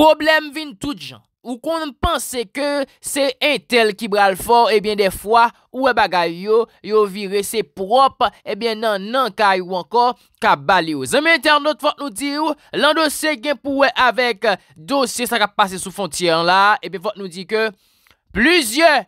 Problem vin tout jan, ou kon panse ke se entel ki bral for, ebyen eh defwa, ou e bagay yo, yo vire se prop, ebyen eh nan nanka yo anko, ka bali yo. Zeme internet, fote nou di yo, lan dosye gen pou we avèk eh, dosye sa ka pase sou fon tiran la, ebyen fote nou di ke, plüzyè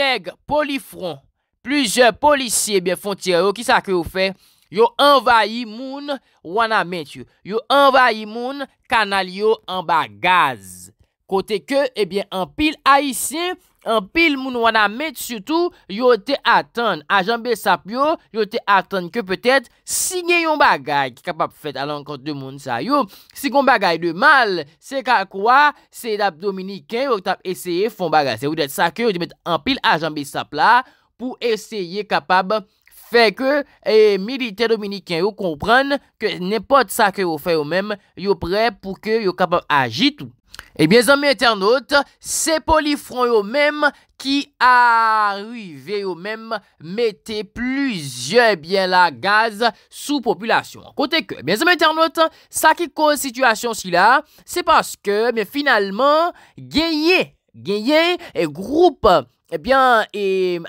neg polifron, plüzyè polisye, ebyen fon tiran yo, ki sa ke ou fe? Yo anvayi moun wana met yu. Yo anvayi moun kanal yo anbagaz. Kote ke, ebyen, anpil a isen, anpil moun wana met suto, yo te atan, a janbe sap yo, yo te atan ke petet sigen yon bagay ki kapap fet alan kont de moun sa yo. Sigon bagay de mal, se ka kwa, se edap dominiken, yo tap eseye fon bagay. Se ou det sa ke, yo di met anpil a janbe sap la, pou eseye kapap bagay. Fè ke, e milite dominikèn yo kompran, ke nepot sa ke yo fè yo mèm, yo prè pou ke yo kapab agit ou. E bè zanmè ternote, se polifron yo mèm, ki a rive yo mèm, mette plüzyè bè la gaz sou populasyon. Kote ke, bè zanmè ternote, sa ki kon situasyon si la, se paske, bè finalman, gèye, gèye, e groupe, e bè e,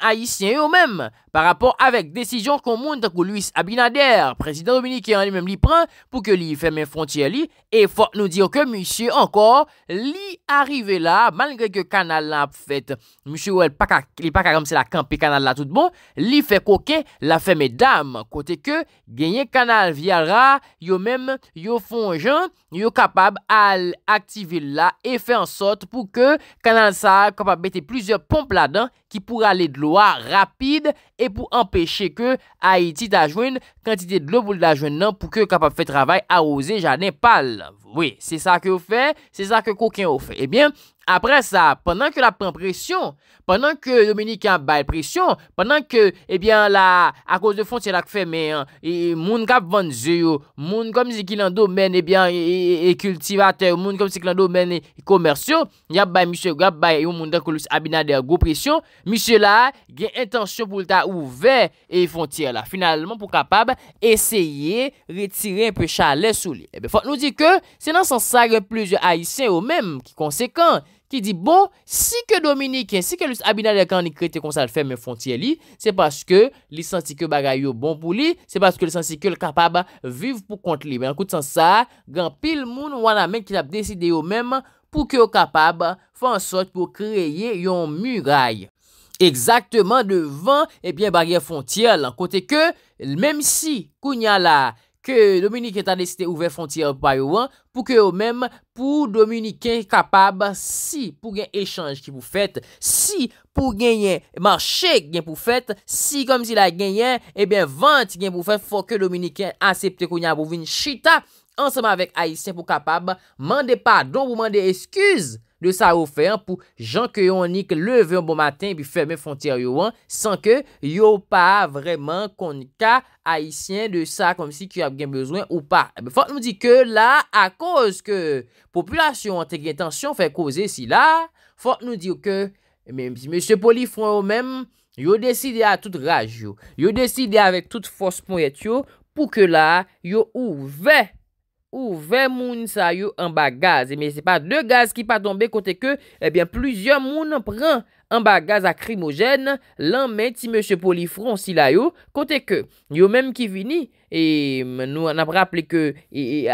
aïsyen yo mèm, Par rapport avèk desijon kon moun takou luis abinader, prezident Dominique yon yon mèm li pran pou ke li fèmè frontier li, e fòt nou diyon ke mwishè ankor li arive la, malenke ke kanal la fèt, mwishè wèl pakakam se la kampi kanal la tout bon, li fè koke la fèmè dam, kote ke genye kanal vya ra, yon mèm yon fonjan, yon kapab al aktive la, e fè an sot pou ke kanal sa kapab bete plizèr pomp la dan, ki pou alè d'lo a rapide, e pou empèche ke Haiti d'ajouen, kantite d'lo voul d'ajouen nan, pou ke kapap fè travèl a ose janen pal. Oui, se sa ke ou fè, se sa ke kouken ou fè. Ebyen, Apren sa, penan ke la pen presyon, penan ke Dominique yon bay presyon, penan ke, ebyen eh la, akos de fontye la k fèmè yon, moun kap van ziyo, moun kom zikil an domen, eh ebyen, e kultivate, moun kom zikil an domen e komersyon, nyap bay misyo, gap bay yon moun tan kolos abina der go presyon, misyo la, gen intansyon pou lta ouve e fontye la, finalman pou kapab, eseye, retiren pe chale sou li. Eh Ki di, bon, si ke Dominik, si ke lus abina de kan ni krete konsal ferme fontye li, se paske li sansi ke bagay yo bon pou li, se paske li sansi ke l kapab vive pou kont li. Ben, an kout san sa, gen pil moun wana men ki tap deside yo menm pou ke yo kapab fa ansot pou kreye yon murae. Eksaktman devan, ebyen eh bagay fontye lan, kote ke, l menm si, kounya la, Ke Dominiken ta desite ouve frontye ou payou an pou ke ou menm pou Dominiken kapab si pou gen echange ki pou fèt, si pou genyen manche gen pou fèt, si kom si la genyen e eh ben vant gen pou fèt fò ke Dominiken asepte konya bou vin chita ansama vek Aïsien pou kapab mande padon pou mande esküz. de sa oufer pou jan ke yo anik leve an bon maten bi ferme fonter yo an, san ke yo pa vreman kon ka aisyen de sa, konm si ki ap gen bezwen ou pa. Fonk nou di ke la, a koz ke populasyon an te gen tansyon fe koze si la, fonk nou di ke, mèm si mèm se polifon ou mèm, yo deside a tout raj yo, yo deside avek tout fos pou et yo, pou ke la yo ouvek, Ouve moun sa yo an bagaze Eme se pa de gaz ki pa tombe kote ke Ebyen eh plujan moun an pran An bagaze akrimogen Lan meti mèche polifron si la yo Kote ke yo mèm ki vini E nou an ap rapple ke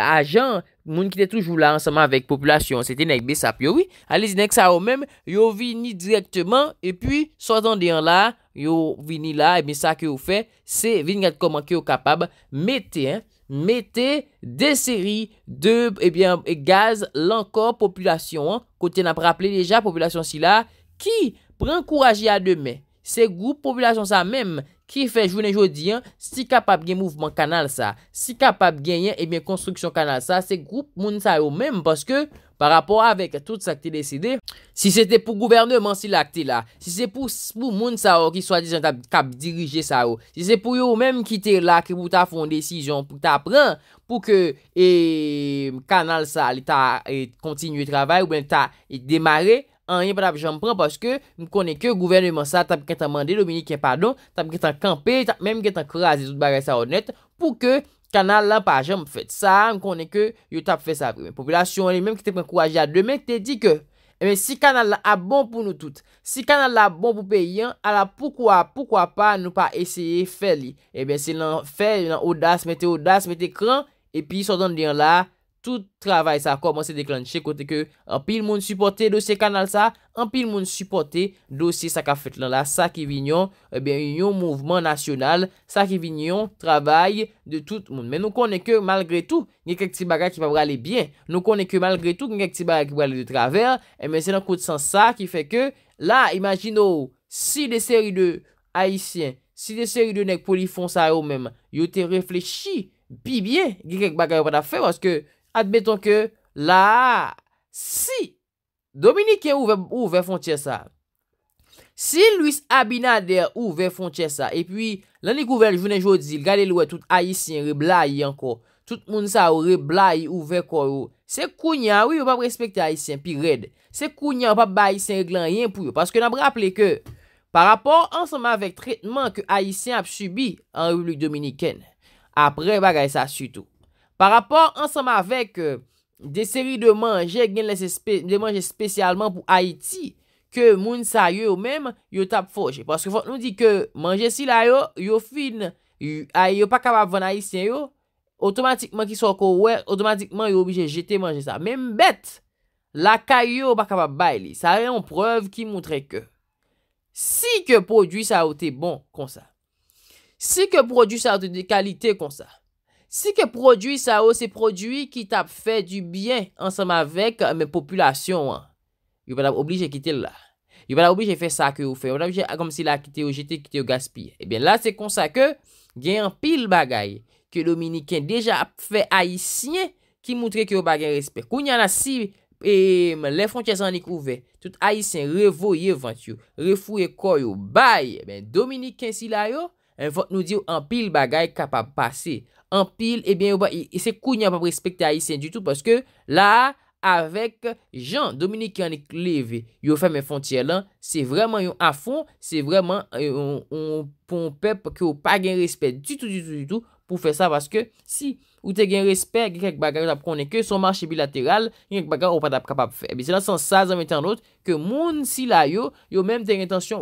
Ajan moun ki te toujou la Anseman vek populasyon Sete nèk besap yo wè Alè zi nèk sa yo mèm yo vini direktman Epyi so zan deyan la Yo vini la ebyen sa ke yo fè Se vini gèd koman ke yo kapab Mète en mettez des séries de eh bien, gaz l'encore population, hein. côté n'a pas rappelé déjà, population si là, qui prend courage à demain. Ces groupes population ça même, Ki fe jounen jodi, si kapab gen mouvment kanal sa, si kapab gen yon, ebyen eh konstruksyon kanal sa, se group moun sa yo menm, paske par rapor avek tout sa ki te deside, si se te pou gouvernement si la ki te la, si se pou moun sa yo ki swa dizon kap dirije sa yo, si se pou yo menm ki te la ki pou ta fon desizyon pou ta pran pou ke eh, kanal sa li ta eh, kontinye travay ou ben ta demare, An yon patap janm pran paske m konen ke gouverneman sa tap ken tan mande, dominike, pardon, tap ken tan kampe, tap menm ken tan krasi, zout bagay sa honet, pou ke kanal la pa janm fet sa, m konen ke yon tap fet sa. Mwen populasyon li menm ki te pen kouaj ya demen, ki te di ke, e eh men si kanal la a bon pou nou tout, si kanal la a bon pou pe yon, ala poukwa, poukwa pa nou pa esye fè li, e ben si nan fè, nan odas, mette odas, mette kran, e pi sotan diyan la, tout travay sa a komanse deklansye kote ke an pil moun supporte dosye kanal sa, an pil moun supporte dosye sa ka fet lan la, sa ki vinyon, e eh ben yon mouvman nasyonal, sa ki vinyon travay de tout moun, men nou konen ke malgre tou, gen kek ti bagay ki wavre ale bien, nou konen ke malgre tou, gen kek ti bagay ki wavre ale de traver, e men se nan kout san sa ki feke, la imagino, si de seri de haisyen, si de seri de nek polifons a ou men, yo te reflechi, bi bien, gen kek bagay wavre ta fe, wanske, Adbeton ke la si Dominiken ouve fontye sa. Si Louis Abinader ouve fontye sa. E pi lan li gouvel jounen joud zil gade loue tout Aisyen rebla yi anko. Tout moun sa ou rebla yi ouve kon yo. Se kounya wye wap respekte Aisyen pi red. Se kounya wap ba Aisyen reglan yin pou yo. Paske nan bre aple ke par rapport anseman vek tretman ke Aisyen ap subi an rublik Dominiken. Apre bagay sa sutou. Par rapor, ansama vek de seri de manje, gen le manje spesyalman pou Haiti, ke moun sa yo yo menm, yo tap foje. Paske fote nou di ke manje si la yo, yo fin, yo pa kabab vana yi sen yo, otomatikman ki soko we, otomatikman yo obije jete manje sa. Menm bet, la kay yo pa kabab bay li. Sa reyon preuve ki moun tre ke. Si ke produs sa ote bon kon sa. Si ke produs sa ote de kalite kon sa. Si ke prodwi sa yo, se prodwi ki tap fè du byen ansam avèk eh, mè populasyon an. Yo vè la obli jè kite la. Yo vè la obli jè fè sa ki yo fè. Yo vè la obli jè akom ah, si la kite yo jete, kite yo gaspire. Ebyen eh la se konsa ke gen yon pil bagay. Ke Dominikèn deja fè Aïsien ki moutre ki yo bagay respekt. Kou nyan la si eh, lè frontye zan li kouve. Tout Aïsien revoye vant yo. Refouye koy yo bay. Ebyen Dominikèn si la yo. Eh, nou di yo anpil bagay kapap pase, anpil, ebyen eh yo ba, se kou nyan pa prespekte a isen du tout, paske la, avek jan, Dominique yon e kleve, yo fèm e fontye lan, se vreman yo a fon, se vreman, eh, yon ponpep, ki yo pa gen respet, du tout, du tout, du tout, pou fè sa, paske si, ou te gen respet, gen kek bagay, yo tap konen ke, son marchè bilateral, gen kek bagay, yo pa tap kapap fè, ebyen se lan san sa, zan metan lout, ke moun si la yo, yo menm ten retensyon,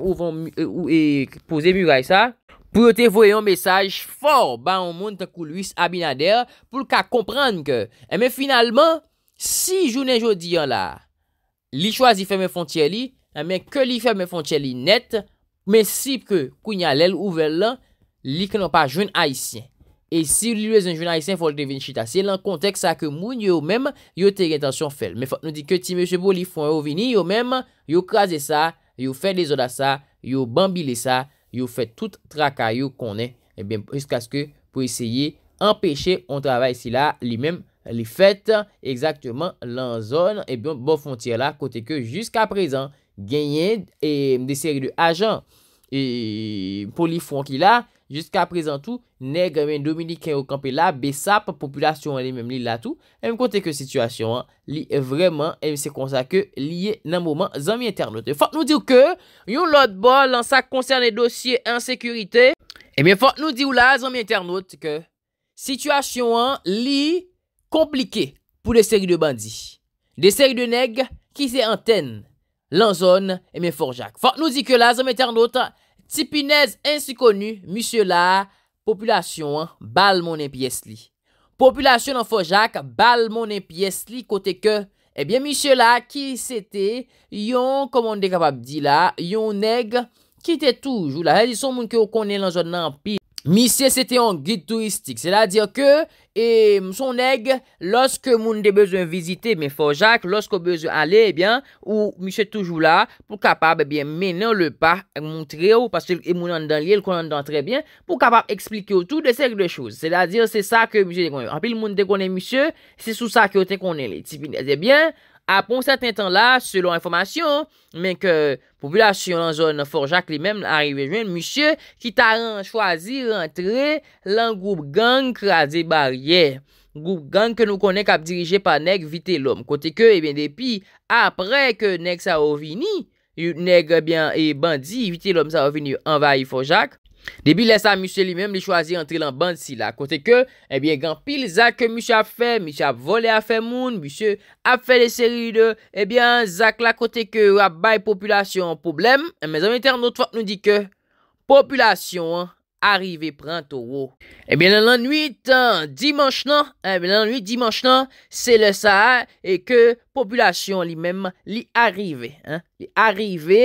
pou eh eh non yo te voyon mesaj for ba an moun te koulwis abinader pou lka kompran ke. Emen finalman, si jounen joudiyan la, li chwazi fèmè fontyè li, emen ke li fèmè fontyè li net, men sip ke kounya lèl ouvel lan, li kwenon pa joun haisyen. E si li lèz un joun haisyen fol devin chita, se lan kontek sa ke moun yo mèm yo te gen tansyon fèl. Men fòt nou di ke ti mèche bo li fòn yo vini yo mèm yo kwaze sa, yo fè de zoda sa, yo bambile sa, yo fè tout trakayo konè, e eh bèm pwisk aske pou esye empèche on travè si la li mèm li fèt, egzaktèman lan zon, e eh bèm bo fon tire la, kote ke jusqu aprezen, genye eh, de seri de ajan, pou li fon ki la, Jiska prezantou, neg men Dominik en okampe la, besap, populasyon en li men li la tou. Enm kote ke situasyon an, li vreman, enm se konsa ke liye nan mouman zami internet. Enfant nou diw ke, yon lot bol an sa koncerne dosye ensekurite. Enfant nou diw la, zami internet, ke situasyon an, li komplike pou de seri de bandi. De seri de neg ki se anten lan zon, enfant nou diw la, zami internet, Sipinez ensi konu, misyo la, populasyon, bal mounen piyes li. Populasyon nan fojak, bal mounen piyes li kote ke, ebyen eh misyo la ki sete yon komonde kapabdi la, yon neg ki te toujou la. E dison moun ki yo konen lan joun nan piye. Misye sete an guide touristik, sela dir ke, e mson neg, loske moun de bezon vizite, me forjak, loske bezon ale, e eh bien, ou misye toujou la, pou kapab, e eh bien, menen le pa, eh, moun tre ou, paske moun an dan li, el kon an dan tre bien, pou kapab explike ou tou de serk de chouse, sela dir, se sa ke misye de konen, apil moun de konen misye, se sou sa ki oten konen li, tipi, e bien, Apon saten tan la, selon informasyon, menke populasyon an zon Forjak li menm arive jwen, misye ki taran chwazi rentre lan goup gang kwa de barye. Goup gang ke nou konen kap dirije pa neg vite lom. Kote ke, epi, apre ke neg sa wavini, neg e bandi vite lom sa wavini anvay Forjak, Debi lè sa, msè li mèm li chwazi entri lan band si la, kote ke, ebyen, eh gampil, zak ke msè a fè, msè a volè a fè moun, msè a fè de seri eh de, ebyen, zak la kote ke, wabay, populasyon, poublem, mèzè eh, mèter notfot nou di ke, populasyon, an. Arrive pran to wou. E eh bè nan nan non, eh nwit, dimansch nan, se le sahar, e ke populasyon li mèm li arrive. Li arrive,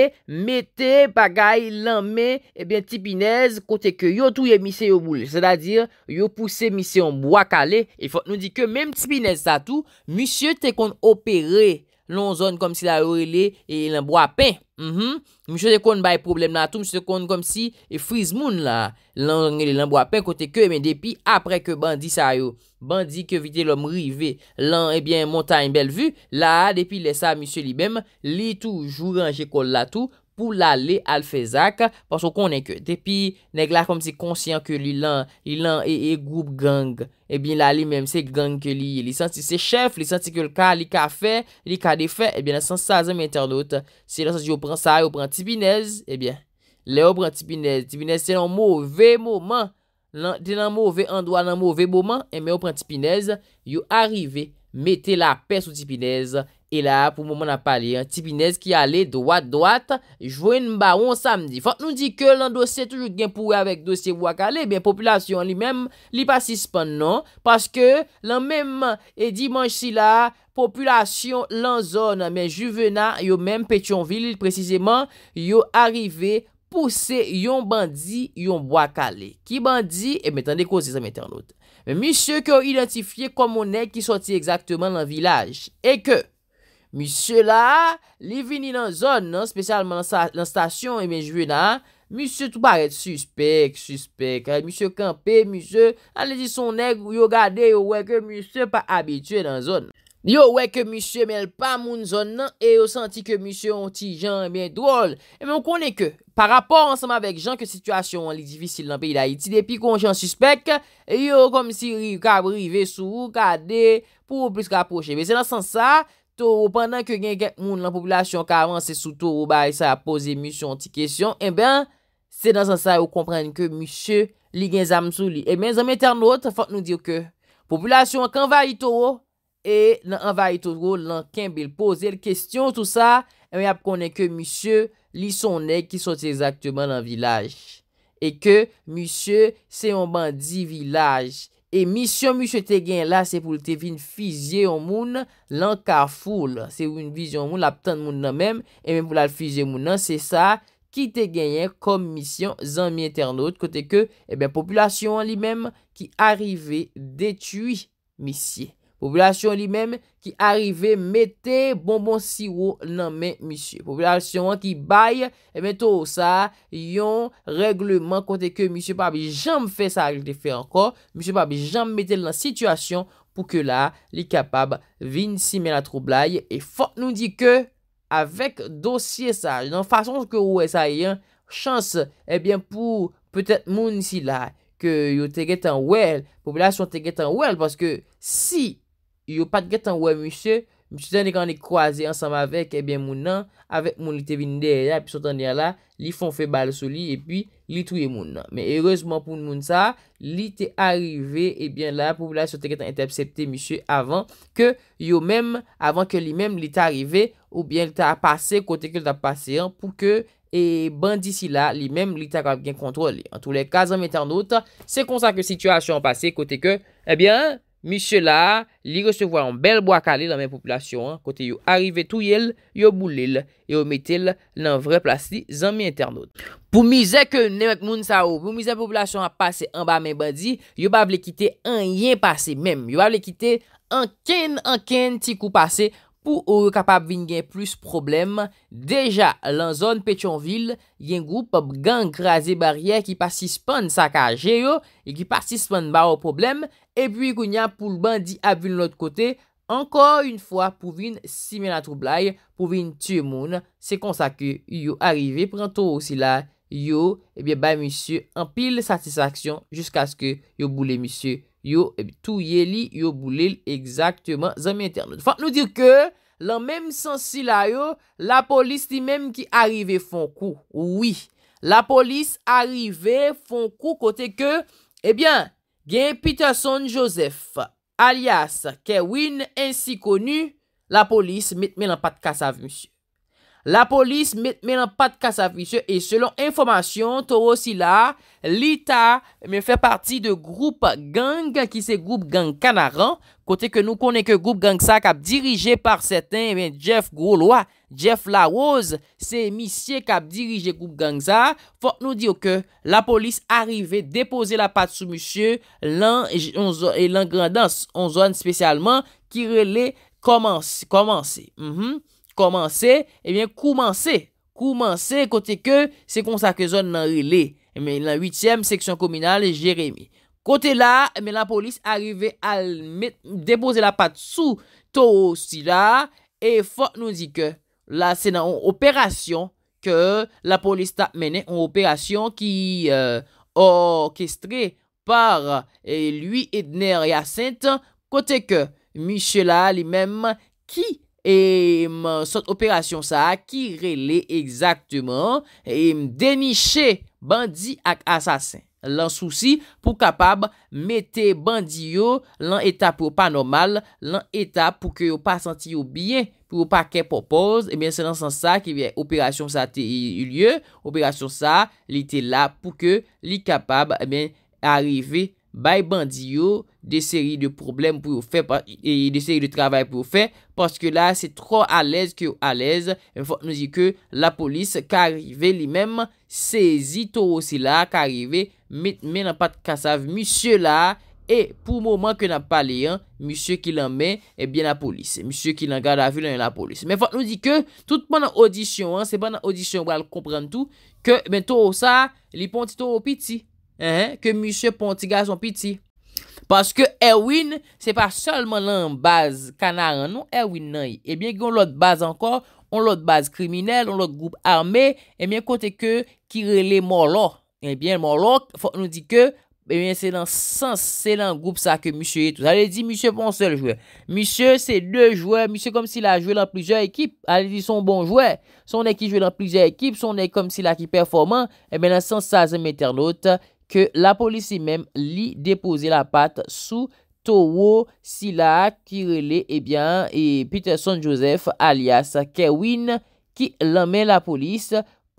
mete bagay lanme, e eh bè tipinez kote ke yo touye mise yo boule. Se da dir, yo puse mise yon bo akale, e fote nou di ke mèm tipinez tatou, misye te kon opere. Lon zon kom si la yo e le e lan bo apen. Mjou mhm. se kon bay problem natou. Mjou se kon kom si e friz moun la. Lan e le lan bo apen kote ke men depi apre ke bandi sa yo. Bandi ke vide lom rive lan ebyen eh monta en bel vu. La depi lesa mjou li bem li tou jougan jekol la tou. pou la li alfezak, panso konen ke, tepi, neg la kom se konsyen ke li lan, li lan e e group gang, e eh bin la li menm se gang ke li, li santi se chef, li santi ke l ka, li ka fe, li ka de fe, e bin la san sa zem internot, se la san yo pran sa, yo pran tibinez, e eh bin, le yo pran tibinez, tibinez se nan mouve mouman, nan, te nan mouve andwa nan mouve mouman, e bin yo pran tibinez, yo arive, mette la pe sou tibinez, e bin, E la, pou moun an pali, an tipinez ki ale, doat, doat, jouen mba ou an samdi. Fante nou di ke lan dosye toujou gen pouwe avek dosye wakale, be, populasyon li menm li pasispan, non? Paske, lan menm e dimanche si la, populasyon lan zon, men juvena, yo menm Petionville, precizeman, yo arrive, pousse yon bandi, yon wakale. Ki bandi, e metan de kouzi zan metan lout. Me misye ke o identifiye komonè ki soti ekzaktman lan vilaj, e ke, Monsye la, li vini nan zon nan, spesyalman nan stasyon, e eh men jve nan, monsye tou paret suspek, suspek. Monsye kampe, monsye ale di son neg, yo gade, yo weke monsye pa abitue nan zon. Yo weke monsye menl pa moun zon nan, e yo santi ke monsye onti jan, e eh men drol. E eh men konen ke, pa rapor ansama vek jan, ke situasyon li divisil nan peyi da iti, depi kon jan suspek, yo kom si rive sou, gade, pou plus ka aproche. Monsye nan sansa, Ou pandan ke gen gen moun lan populasyon ka avanse sou tou ou baye sa ap pose musyon ti kesyon E eh ben, se dan san sa ou komprende ke musyon li gen zamsou li E eh men zan men ternot, fote nou diyo ke Populasyon ak anvayi tou ou E nan anvayi tou ou lan ken bel pose l kestyon tout sa E men ap konen ke musyon li son nek ki sote exaktman nan vilaj E ke musyon se yon bandi vilaj E misyon mi se te gen la, se pou te vin fizye o moun, lanka foul. Se vin fizye o moun, la ptan moun nan menm, e menm pou la fizye moun nan, se sa ki te genyen kom misyon zanmi internaut. Kote ke, e ben, populasyon an li menm ki arive detui misye. Popolasyon li menm ki arive mette bonbon siwo nan men misyo. Popolasyon an ki baye, e eh men to sa, yon regleman kote ke misyo pa bi jam fe sa, misyo pa bi jam mette la sitwasyon pou ke la li kapab vin si men la troublai. E fote nou di ke, avek dosye sa, nan fason ke ou e sa, yon chanse e eh ben pou petet moun si la ke yon teget an wel. Popolasyon teget an wel, paske si... yo pat get an wè, msè, msè tè nè kwa nè kwa zè ansam avèk, e eh bè moun nan, avèk moun li tè bin deyè, api sot an dèyè la, li fon fè bal sou li, epi li touye moun nan. Mè, erezman pou moun sa, li tè arrivè, e eh bè la, pou vè la sot tè get an interceptè, msè, avèn ke yo mèm, avèn ke li mèm li tè arrivè, ou bèn li tè apasè kote ke li tè apasè an, pou ke, e eh, bèn disi la, li mèm li tè akwa gen kontrolè. An tou lè kazan metan not, se kon sa ke situasyon Mise la, li resevwa an bel bo akale dan men populasyon, kote yo arive tou yel, yo boulel, yo metel nan vre plasti zan men internaut. Pou mize ke newek moun sa ou, pou mize populasyon a pase an ba men badi, yo ba ble kite an yen pase men, yo ba ble kite an ken an ken ti kou pase. Pou ou kapap vin gen plus problem, deja lan zon Petionville, gen goup ap gang graze barye ki pasispan sa kaje yo, e ki pasispan ba ou problem, e pi goun ya pou l bandi ap vin l ot kote, anko yon fwa pou vin simen a troublai, pou vin tue moun. Se konsa ke yon arrive, pranto ou si la, yon, e biye bay monsye, an pil satisfaksyon, jiska sk yo boule monsye. Yo eh tou ye li yo boulil Eksaktèman zanmè interne Fant nou dir ke Lan mèm sensi la yo La polis di mèm ki arrive fon kou Ouwi La polis arrive fon kou Kote ke Ebyen eh gen Peterson Joseph Alias Kewin Ensi konu La polis met men an pat kasav msye La polis met men an pat kasa visye E selon informasyon, to osi la Lita men fe parti de group gang Ki se group gang kanaran Kote ke nou konen ke group gang sa Kap dirije par seten Jeff Groulois, Jeff La Rose Se misye kap dirije group gang sa Fok nou diyo ke la polis Arrive depose la pat sou misye Lan grandans On zwan spesyalman Ki rele komansi Mh mh Komanse, ebyen komanse, komanse kote ke se konsakazon nan rele, men la 8e seksyon kominal jeremi. Kote la, men la polis arive al depose la pat sou to si la, e fok nou di ke la senan ou operasyon, ke la polis ta mene ou operasyon ki euh, orkestre par euh, lui et Nerya Sintan, kote ke miche la li mem ki, Eman, sot operasyon sa ki rele exactement e deniche bandi ak asasen. Lan souci pou kapab mette bandi yo lan eta pou pa normal, lan eta pou ke yo pa santi yo bien, pou pa ke propose. Eman, se lan san sa ki operasyon sa te yu lye, operasyon sa li te la pou ke li kapab, eman, arive normal. Bay bandi yo de seri de problem pou yo fe e, e de seri de travay pou yo fe Paske la se tro alèz ki yo alèz Enfot nou di ke la polis Ka arrive li mem Sezi to osi la Ka arrive men an pat kasav Monsye la E pou mouman ke nan pale yan Monsye ki lan men Ebyen la polis Monsye ki lan gade avil an la polis Enfot nou di ke Tout ban nan odisyon Se ban nan odisyon wè al komprende tou Ke men to osa Li pon ti to opiti Hein? que monsieur Pontiga son piti. parce que Erwin c'est pas seulement la base canard. Hein, non Erwin non et eh bien il y l'autre base encore on l'autre base criminelle on l'autre groupe armé et eh bien côté que qui relait molo et eh bien molo faut nous dit que et bien, c'est dans sens, c'est dans groupe ça que monsieur est tout. Allez, dit monsieur, bon seul joueur. Monsieur, c'est deux joueurs. Monsieur, comme s'il a joué dans plusieurs équipes. Allez, dit son bon joueur. Son qui joue dans plusieurs équipes. Son est comme s'il a qui performant. Eh bien, dans le sens, ça, c'est ke la polisi mem li depoze la pat sou Touwou Sila, ki rele, ebyen, e Peterson Joseph, alias Kevin, ki lame la polis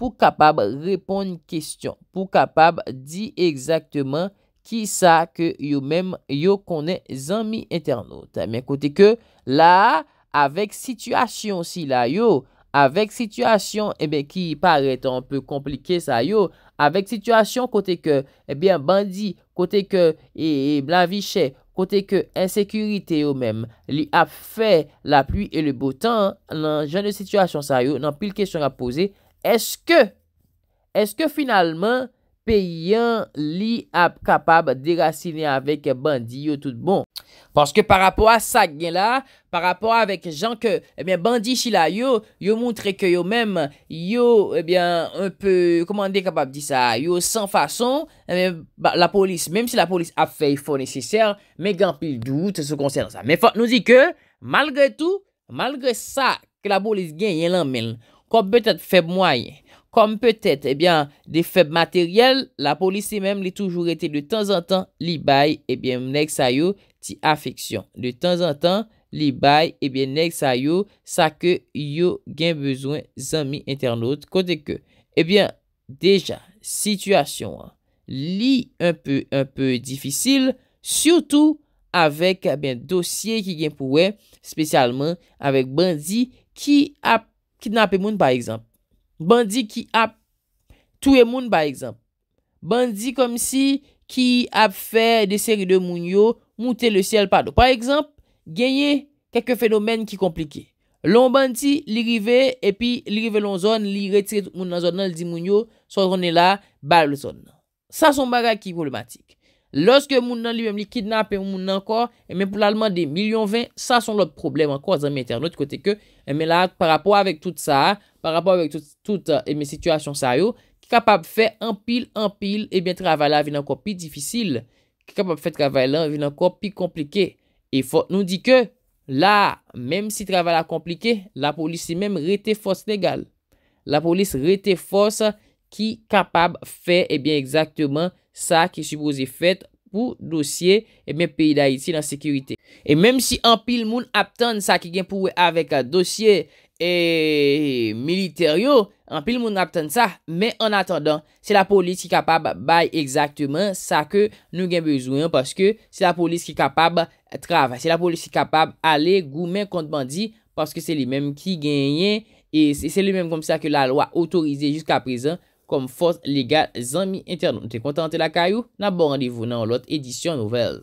pou kapab repon kestyon, pou kapab di ekzakteman ki sa ke yo men yo kone zami eternote. Mwen kote ke la, avek sityasyon Sila yo, avek sityasyon, ebyen, ki parete anpe komplike sa yo, Avek sitwasyon kote ke eh bandi, kote ke e, e, blaviche, kote ke ensekurite yo men, li ap fe la pluye le botan, nan jan de sitwasyon sa yo, nan pil kesyon ap pose, eske, eske finalman... pe yon li ap kapab degasine avèk bandi yo tout bon. Paske par apò a sa gen la, par apò avèk jan ke, ebyen eh bandi chi la yo, yo mountre ke yo mèm, yo ebyen eh un pè, komande kapab di sa, yo san fason, ebyen eh la polis, mèm si la polis ap fèy fò nesise, mè gampil dout se konsè nan sa. Mè fò nou di ke, malgré tou, malgré sa, ke la polis gen yon lan men, ko betè fè mwaye, Kom petet, ebyen, de feb materyel, la polisi mem li toujou rete. De tan zan tan, li bay, ebyen, mnek sa yo ti afeksyon. De tan zan tan, li bay, ebyen, mnek sa yo sa ke yo gen bezwen zami internaut kote ke. Ebyen, deja, sityasyon li unpe unpe difisil, syoutou avek dosye ki gen pouwe, spesyalman avek bandi ki nape moun par ekzamp. Bandi ki ap touye moun ba ekzamp. Bandi kom si ki ap fe de seri de moun yo moute le siel padou. Par ekzamp, genye keke fenomen ki komplike. Lon bandi li rive epi li rive lon zon li retre moun nan zon nan li di moun yo son rone la ba le zon nan. Sa son baga ki problematik. Lorske moun nan li moun li kidnap moun nan kor, e mwen pou lalman de milyon 20, sa son lop problem anko azan mwen internet kote ke e mwen la parapo avik tout sa a. Par rapport wèk tout, tout, e euh, mè, situasyon sa yo, ki kapab fè, an pil, an pil, e bè, travèlè avèn an kor pi difisil. Ki kapab fè travèlè avèn an kor pi komplike. E fò, nou di ke, la, mèm si travèlè komplike, la polis si mèm rete fòs legal. La polis rete fòs ki kapab fè, e bè, egzaktèman sa ki supose fèt pou dosye, e mè, pi da iti nan sekurite. E mèm si an pil moun aptan sa ki gen pou wè avèk dosye, E, militer yo, an pil moun ap ten sa, men an atandan, se la polis ki kapab baye exakteman sa ke nou gen bezwen, paske se la polis ki kapab trav, se la polis ki kapab ale goumen kontbandi, paske se li menm ki genyen, e se li menm kom sa ke la lwa otorize jiska prezen kom fote legal zanmi intern. Nou te kontante la kayo, nan bon randevou nan lot edisyon nouvel.